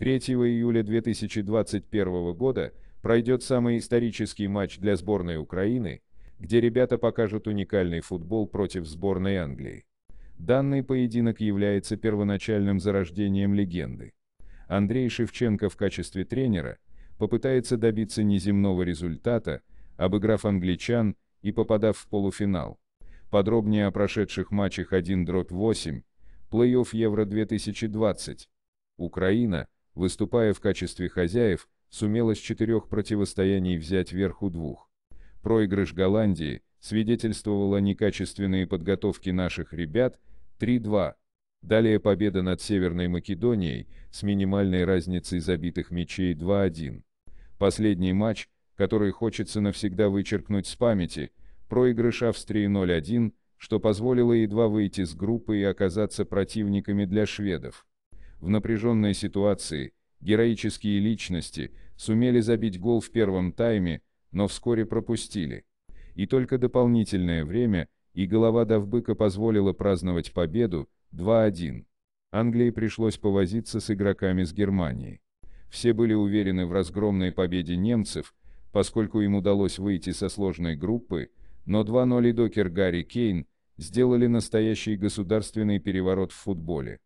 3 июля 2021 года пройдет самый исторический матч для сборной Украины, где ребята покажут уникальный футбол против сборной Англии. Данный поединок является первоначальным зарождением легенды. Андрей Шевченко в качестве тренера попытается добиться неземного результата, обыграв англичан и попадав в полуфинал. Подробнее о прошедших матчах 1-8, плей-офф Евро 2020. Украина – выступая в качестве хозяев, сумела с четырех противостояний взять верх у двух. Проигрыш Голландии свидетельствовал о некачественной подготовке наших ребят 3-2. Далее победа над Северной Македонией с минимальной разницей забитых мячей 2-1. Последний матч, который хочется навсегда вычеркнуть с памяти, проигрыш Австрии 0-1, что позволило едва выйти с группы и оказаться противниками для шведов в напряженной ситуации героические личности сумели забить гол в первом тайме, но вскоре пропустили. И только дополнительное время и голова Давбыка позволила праздновать победу 2-1. Англии пришлось повозиться с игроками с Германии. Все были уверены в разгромной победе немцев, поскольку им удалось выйти со сложной группы, но 2-0 и докер Гарри Кейн сделали настоящий государственный переворот в футболе.